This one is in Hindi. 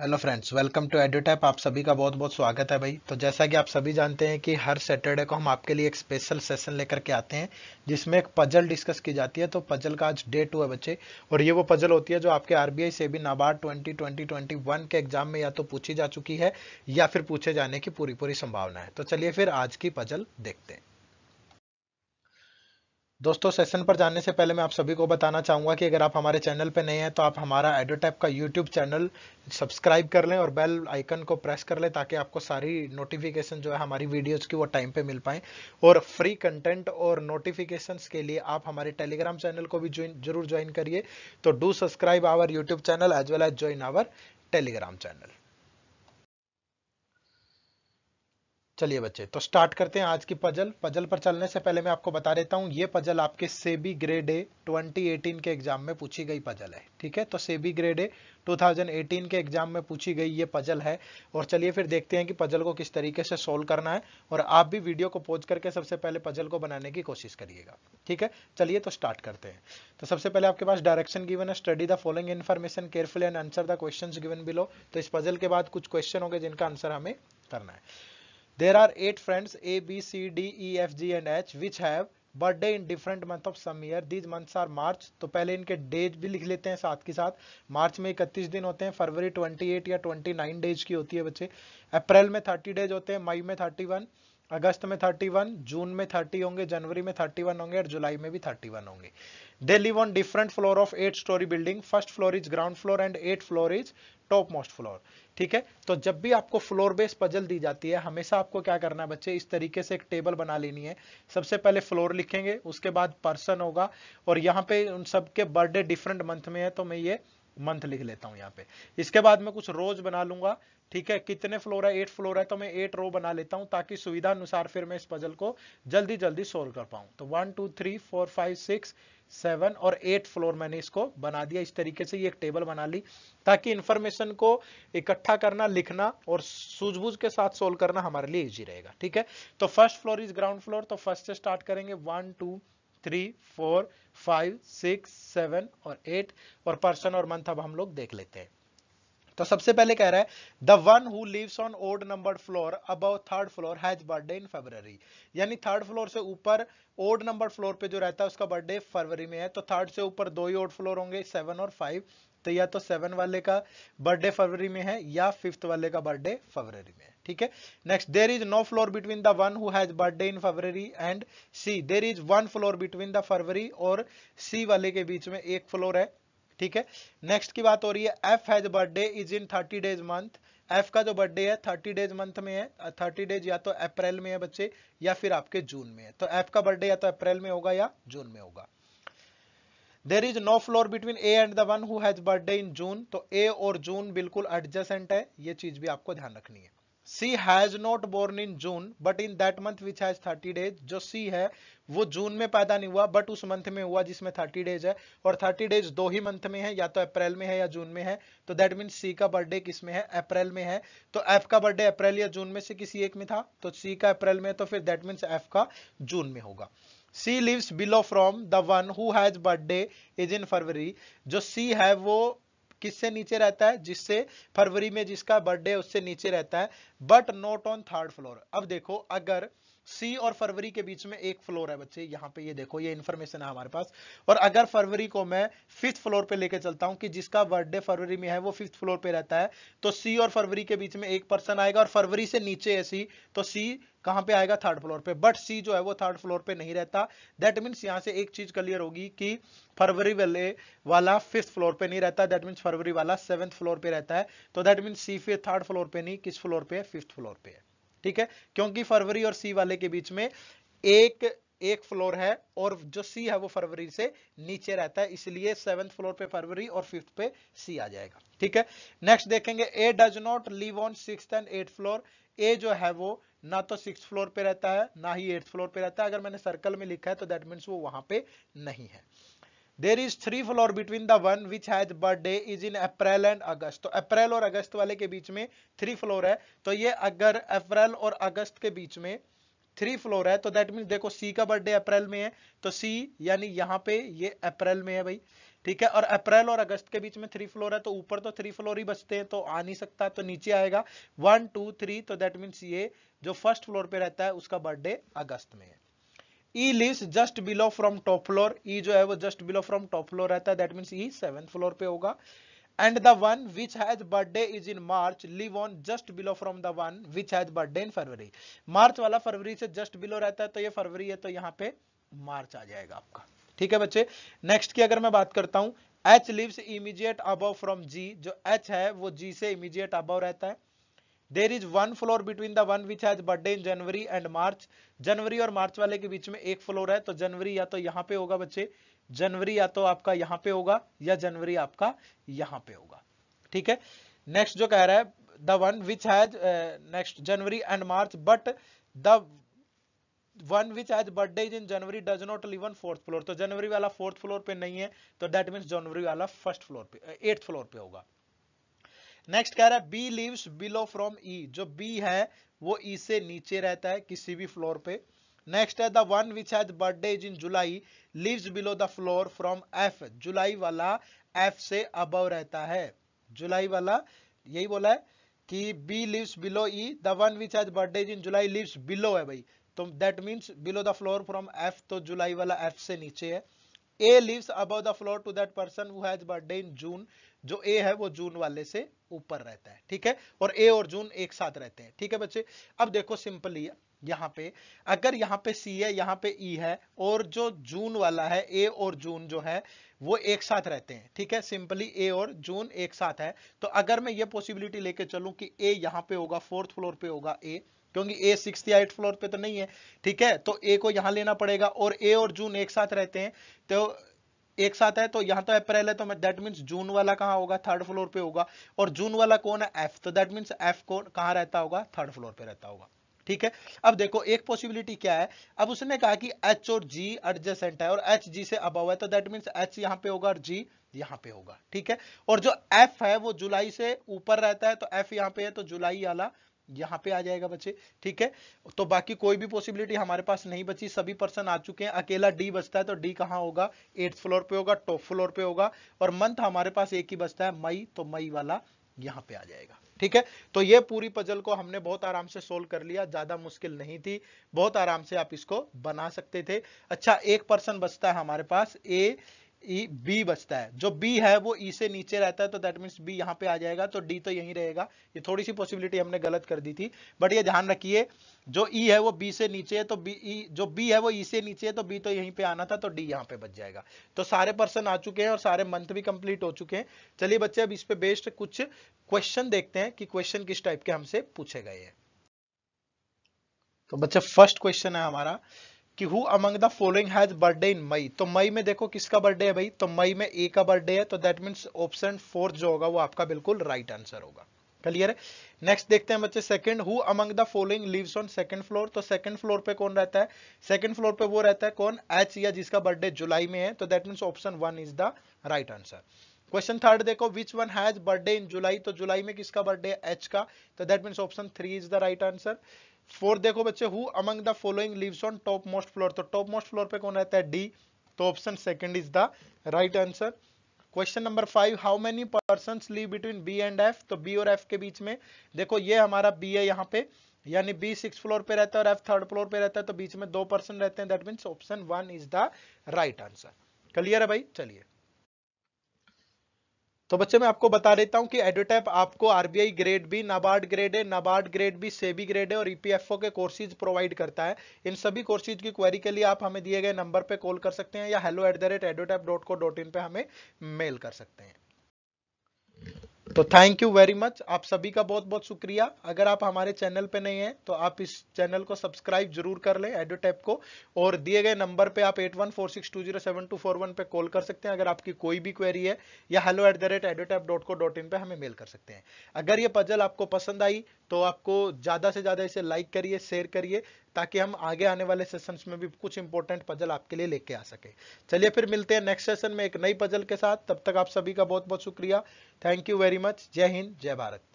hello friends welcome to Edutap आप सभी का बहुत बहुत स्वागत है भाई तो जैसा कि आप सभी जानते हैं कि हर सैटरडे को हम आपके लिए एक स्पेशल सेशन लेकर के आते हैं जिसमें एक पजल डिस्कस की जाती है तो पजल का आज डे टू है बच्चे और ये वो पजल होती है जो आपके आरबीआई से भी NABARD twenty twenty twenty one के एग्जाम में या तो पूछी जा चुकी है या फिर पूछे जाने की पूरी पूरी संभावना है तो चलिए फिर आज की पजल देखते हैं दोस्तों सेशन पर जाने से पहले मैं आप सभी को बताना चाहूँगा कि अगर आप हमारे चैनल पर नए हैं तो आप हमारा एडोटैप का यूट्यूब चैनल सब्सक्राइब कर लें और बेल आइकन को प्रेस कर लें ताकि आपको सारी नोटिफिकेशन जो है हमारी वीडियोज़ की वो टाइम पे मिल पाएँ और फ्री कंटेंट और नोटिफिकेशन के लिए आप हमारे टेलीग्राम चैनल को भी ज्वाइन जरूर ज्वाइन करिए तो do subscribe our YouTube channel as well as join our Telegram channel चलिए बच्चे तो स्टार्ट करते हैं आज की पजल पजल पर चलने से पहले मैं आपको बता देता हूँ ये पजल आपके सेबी ग्रेड ए 2018 के एग्जाम में पूछी गई पजल है ठीक है तो सेबी ग्रेड ए 2018 के एग्जाम में पूछी गई ये पजल है और चलिए फिर देखते हैं कि पजल को किस तरीके से सोल्व करना है और आप भी वीडियो को पोज करके सबसे पहले पजल को बनाने की कोशिश करिएगा ठीक है चलिए तो स्टार्ट करते हैं तो सबसे पहले आपके पास डायरेक्शन गिवन है study the following information careful and answer the question given below तो इस पजल के बाद कुछ क्वेश्चन होंगे जिनका आंसर हमें करना है There are eight friends A, B, C, D, E, F, G and H which have birthday in different month of some year these months are March तो पहले इनके डेज भी लिख लेते हैं साथ के साथ मार्च में इकतीस दिन होते हैं फरवरी 28 या 29 डेज की होती है बच्चे अप्रैल में 30 डेज होते हैं मई में 31 अगस्त में 31 जून में 30 होंगे जनवरी में 31 होंगे और जुलाई में भी 31 होंगे they live on different floor of eight story building first floor is ground floor and eight floor is top most floor ठीक है तो जब भी आपको फ्लोर बेस पजल दी जाती है हमेशा आपको क्या करना है बच्चे इस तरीके से एक टेबल बना लेनी है सबसे पहले फ्लोर लिखेंगे उसके बाद पर्सन होगा और यहाँ पे उन सबके बर्थडे डिफरेंट मंथ में है तो मैं ये मंथ लिख लेता हूँ यहाँ पे इसके बाद मैं कुछ रोज बना लूंगा ठीक है कितने फ्लोर है एट फ्लोर है तो मैं एट रो बना लेता हूं ताकि सुविधा अनुसार फिर मैं इस पजल को जल्दी जल्दी सोल्व कर पाऊं तो one two three four five six seven और एट फ्लोर मैंने इसको बना दिया इस तरीके से ये एक टेबल बना ली ताकि इन्फॉर्मेशन को इकट्ठा करना लिखना और सूझबूझ के साथ सोल्व करना हमारे लिए इजी रहेगा ठीक है तो first floor is ground floor तो फर्स्ट से स्टार्ट करेंगे one two three four five six seven और एट और पर्सन और मंथ अब हम लोग देख लेते हैं तो सबसे पहले कह रहा है the one who lives on odd number floor above third floor has birthday in February यानी थर्ड फ्लोर से ऊपर ओल्ड नंबर फ्लोर पे जो रहता है उसका बर्थडे फरवरी में है तो थर्ड से ऊपर दो ही ओल्ड फ्लोर होंगे सेवन और फाइव तो या तो सेवन वाले का बर्थडे फरवरी में है या फिफ्थ वाले का बर्थडे फरवरी में है ठीक है next there is no floor between the one who has birthday in February and C there is one floor between the February और सी वाले के बीच में एक फ्लोर है ठीक है नेक्स्ट की बात हो रही है F has birthday is in thirty days month F का जो बर्थडे है थर्टी डेज मंथ में है थर्टी डेज या तो अप्रैल में है बच्चे या फिर आपके जून में है तो एफ का बर्थडे या तो अप्रैल में होगा या जून में होगा there is no floor between A and the one whose birthday in June तो ए और जून बिल्कुल एडजसेंट है ये चीज भी आपको ध्यान रखनी है C has not born in June but in that month which has thirty days जो सी है वो जून में पैदा नहीं हुआ बट उस मंथ में हुआ जिसमें थर्टी डेज है और थर्टी डेज दो ही मंथ में है या तो अप्रैल में है या जून में है तो दैट मीन सी का बर्थडे किस में है अप्रैल में है तो एफ का बर्थडे अप्रैल या जून में से किसी एक में था तो सी का अप्रैल में है तो फिर दैट मीन्स एफ का जून में होगा C lives below from the one who has birthday is in February जो सी है वो किससे नीचे रहता है जिससे फरवरी में जिसका बर्थडे उससे नीचे रहता है but not on third floor अब देखो अगर सी और फरवरी के बीच में एक फ्लोर है बच्चे यहाँ पे ये देखो ये इन्फॉर्मेशन है हमारे पास और अगर फरवरी को मैं फिफ्थ फ्लोर पे लेके चलता हूँ कि जिसका बर्थडे फरवरी में है वो फिफ्थ फ्लोर पे रहता है तो सी और फरवरी के बीच में एक पर्सन आएगा और फरवरी से नीचे है सी तो सी कहाँ पे आएगा थर्ड फ्लोर पे बट सी जो है वो थर्ड फ्लोर पे नहीं रहता दैट मीन्स यहाँ से एक चीज क्लियर होगी कि फरवरी वाले वाला फिफ्थ फ्लोर पे नहीं रहता दैट मीन्स फरवरी वाला सेवंथ फ्लोर पे रहता है तो दैट मीन्स सी फिर थर्ड फ्लोर पे नहीं किस फ्लोर पे है फिफ्थ फ्लोर पे है ठीक है क्योंकि फरवरी और सी वाले के बीच में एक एक फ्लोर है और जो सी है वो फरवरी से नीचे रहता है इसलिए सेवेंथ फ्लोर पे फरवरी और फिफ्थ पे सी आ जाएगा ठीक है नेक्स्ट देखेंगे A does not live on six and eight floor A जो है वो ना तो सिक्स फ्लोर पे रहता है ना ही एट्थ फ्लोर पे रहता है अगर मैंने सर्कल में लिखा है तो दैट मीन्स वो वहां पे नहीं है there is three floor between the one which has birthday is in April and August तो अप्रैल और अगस्त वाले के बीच में थ्री फ्लोर है तो ये अगर अप्रैल और अगस्त के बीच में थ्री फ्लोर है तो दैट मीन देखो सी का बर्थडे अप्रैल में है तो सी यानी यहाँ पे ये अप्रैल में है भाई ठीक है और अप्रैल और अगस्त के बीच में थ्री फ्लोर है तो ऊपर तो थ्री फ्लोर ही बचते हैं तो आ नहीं सकता तो नीचे आएगा वन टू थ्री तो दैट मीन्स ये जो फर्स्ट फ्लोर पे रहता है उसका बर्थडे अगस्त में है E lives just below from top floor E जो है वो just below from top floor रहता है that means E seven floor पे होगा and the one which has birthday is in March live on just below from the one which has birthday in February मार्च वाला फरवरी से जस्ट बिलो रहता है तो ये फरवरी है तो यहाँ पे मार्च आ जाएगा आपका ठीक है बच्चे नेक्स्ट की अगर मैं बात करता हूँ H lives immediate above from G जो एच है वो जी से इमीजिएट अबव रहता है there is one floor between the one which has birthday in January and March जनवरी और मार्च वाले के बीच में एक फ्लोर है तो जनवरी या तो यहाँ पे होगा बच्चे जनवरी या तो आपका यहाँ पे होगा या जनवरी आपका यहाँ पे होगा ठीक है नेक्स्ट जो कह रहा है the one which has next January and March but the one which has birthday is in January does not live on fourth floor तो जनवरी वाला फोर्थ फ्लोर पे नहीं है तो दैट मीन्स जनवरी वाला फर्स्ट फ्लोर पे एट्थ uh, फ्लोर पे होगा नेक्स्ट कह रहा है B lives below from E जो बी है वो ई e से नीचे रहता है किसी भी फ्लोर पे नेक्स्ट है the one which has birthday is in July lives below the floor from F जुलाई वाला एफ से अबव रहता है जुलाई वाला यही बोला है कि B lives below E the one which has birthday is in July lives below है भाई तो that means below the floor from F तो जुलाई वाला एफ से नीचे है A lives above the floor to that person who has birthday in June जो ए है वो जून वाले से ऊपर रहता है ठीक है और ए और जून एक साथ रहते हैं ठीक है बच्चे अब देखो सिंपली यहाँ पे अगर यहाँ पे सी है यहाँ पे ई e है और जो जून वाला है ए और जून जो है वो एक साथ रहते हैं ठीक है सिंपली ए और जून एक साथ है तो अगर मैं ये पॉसिबिलिटी लेके चलूं कि ए यहाँ पे होगा फोर्थ फ्लोर पे होगा ए क्योंकि ए सिक्सटी एट फ्लोर पे तो नहीं है ठीक है तो ए को यहाँ लेना पड़ेगा और ए और जून एक साथ रहते हैं तो एक साथ है तो यहाँ तो अप्रैल है तो दैट मीन्स जून वाला कहाँ होगा थर्ड फ्लोर पे होगा और जून वाला कौन है एफ तो दैट मीन्स एफ कौन कहाँ रहता होगा थर्ड फ्लोर पे रहता होगा ठीक है अब देखो एक पॉसिबिलिटी क्या है अब उसने कहा कि एच और जी एडजेसेंट है और एच जी से अबव है तो दैट मीन्स एच यहाँ पे होगा और जी यहाँ पे होगा ठीक है और जो एफ है वो जुलाई से ऊपर रहता है तो एफ यहाँ पे है तो जुलाई वाला यहाँ पे आ जाएगा बच्चे ठीक है तो बाकी कोई भी पॉसिबिलिटी हमारे पास नहीं बची सभी पर्सन आ चुके हैं अकेला डी बचता है तो डी कहाँ होगा एट्थ फ्लोर पे होगा टॉप फ्लोर पे होगा और मंथ हमारे पास एक ही बचता है मई तो मई वाला यहाँ पे आ जाएगा ठीक है तो ये पूरी पजल को हमने बहुत आराम से सोल्व कर लिया ज्यादा मुश्किल नहीं थी बहुत आराम से आप इसको बना सकते थे अच्छा एक पर्सन बचता है हमारे पास ए ई e, बी बचता है जो बी है वो ई e से नीचे रहता है तो दैट मीन्स बी यहाँ पे आ जाएगा तो डी तो यहीं रहेगा ये थोड़ी सी पॉसिबिलिटी हमने गलत कर दी थी बट ये ध्यान रखिए जो ई e है वो बी से नीचे है तो बी e, जो बी है वो ई e से नीचे है तो बी तो यहीं पे आना था तो डी यहाँ पे बच जाएगा तो सारे पर्सन आ चुके हैं और सारे मंथ भी कंप्लीट हो चुके हैं चलिए बच्चे अब इस पे बेस्ड कुछ क्वेश्चन देखते हैं कि क्वेश्चन किस टाइप के हमसे पूछे गए हैं तो बच्चे फर्स्ट क्वेश्चन है हमारा कि who among the following has birthday in May तो मई में देखो किसका बर्थडे है भाई तो मई में ए का बर्थडे है तो दैट मीन्स ऑप्शन फोर्थ जो होगा वो आपका बिल्कुल राइट right आंसर होगा क्लियर है नेक्स्ट देखते हैं बच्चे second who among the following lives on second floor तो सेकंड फ्लोर पे कौन रहता है सेकंड फ्लोर पे वो रहता है कौन एच या जिसका बर्थडे जुलाई में है तो that means option one is the right answer question third देखो which one has birthday in July तो जुलाई में किसका बर्थडे है एच का तो that means option three is the right answer four देखो बच्चे who among the following lives on top most floor तो टॉप मोस्ट फ्लोर पे कौन रहता है डी तो option second is the right answer question number five how many person live between B and F तो बी और एफ के बीच में देखो ये हमारा बी है यहाँ पे यानी बी सिक्स फ्लोर पे रहता है और एफ थर्ड फ्लोर पे रहता है तो बीच में दो पर्सन रहते हैं that means option one is the right answer clear है भाई चलिए तो बच्चे मैं आपको बता देता हूं कि एडोटैप आपको RBI grade B NABARD grade है NABARD grade B SEBI grade है और ईपीएफओ e के कोर्सेज प्रोवाइड करता है इन सभी कोर्सेज की क्वेरी के लिए आप हमें दिए गए नंबर पे कॉल कर सकते हैं या hello at the rate EduTap dot co dot in पे हमें मेल कर सकते हैं तो थैंक यू वेरी मच आप सभी का बहुत बहुत शुक्रिया अगर आप हमारे चैनल पे नहीं हैं तो आप इस चैनल को सब्सक्राइब जरूर कर लें एडोटेप को और दिए गए नंबर पे आप eight one four six two zero seven two four one पे कॉल कर सकते हैं अगर आपकी कोई भी क्वेरी है या hello at the rate EduTap dot co dot in पर हमें मेल कर सकते हैं अगर ये पजल आपको पसंद आई तो आपको ज़्यादा से ज़्यादा इसे लाइक करिए शेयर करिए ताकि हम आगे आने वाले सेशंस में भी कुछ इंपॉर्टेंट पजल आपके लिए लेके आ सके चलिए फिर मिलते हैं नेक्स्ट सेशन में एक नई पजल के साथ तब तक आप सभी का बहुत बहुत शुक्रिया थैंक यू वेरी मच जय हिंद जय भारत